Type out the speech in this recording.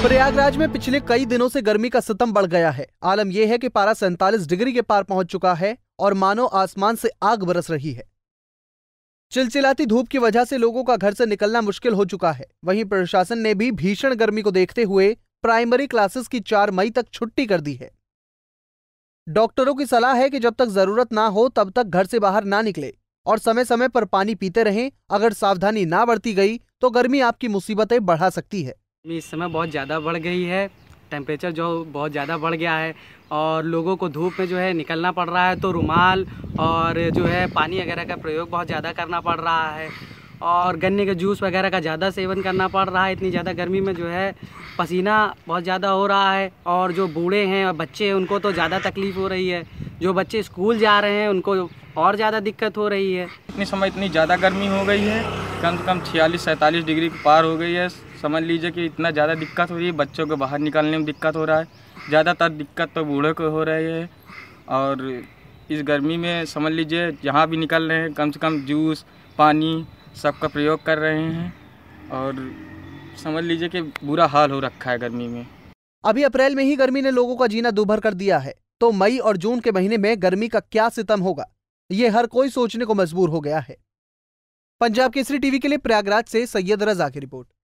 प्रयागराज में पिछले कई दिनों से गर्मी का सितम बढ़ गया है आलम यह है कि पारा सैंतालीस डिग्री के पार पहुंच चुका है और मानो आसमान से आग बरस रही है चिलचिलाती धूप की वजह से लोगों का घर से निकलना मुश्किल हो चुका है वहीं प्रशासन ने भी भीषण गर्मी को देखते हुए प्राइमरी क्लासेस की चार मई तक छुट्टी कर दी है डॉक्टरों की सलाह है कि जब तक जरूरत ना हो तब तक घर से बाहर ना निकले और समय समय पर पानी पीते रहें अगर सावधानी ना बरती गई तो गर्मी आपकी मुसीबतें बढ़ा सकती है इस समय बहुत ज़्यादा बढ़ गई है टेम्परेचर जो बहुत ज़्यादा बढ़ गया है और लोगों को धूप में जो है निकलना पड़ रहा है तो रुमाल और जो है पानी वगैरह का प्रयोग बहुत ज़्यादा करना पड़ रहा है और गन्ने के जूस वगैरह का ज़्यादा सेवन करना पड़ रहा है इतनी ज़्यादा गर्मी में जो है पसीना बहुत ज़्यादा हो रहा है और जो बूढ़े हैं और बच्चे हैं उनको तो ज़्यादा तकलीफ़ हो रही है जो बच्चे स्कूल जा रहे हैं उनको और ज़्यादा दिक्कत हो रही है इतनी समय इतनी ज़्यादा गर्मी हो गई है कम से कम छियालीस सैंतालीस डिग्री पार हो गई है समझ लीजिए कि इतना ज़्यादा दिक्कत हो रही है बच्चों को बाहर निकालने में दिक्कत हो रहा है ज़्यादातर दिक्कत तो बूढ़े को हो रही है और इस गर्मी में समझ लीजिए जहाँ भी निकल रहे हैं कम से कम जूस पानी सबका प्रयोग कर रहे हैं और समझ लीजिए कि बुरा हाल हो रखा है गर्मी में अभी अप्रैल में ही गर्मी ने लोगों का जीना दुभर कर दिया है तो मई और जून के महीने में गर्मी का क्या सितम होगा ये हर कोई सोचने को मजबूर हो गया है पंजाब केसरी टीवी के लिए प्रयागराज से सैयद रजा की रिपोर्ट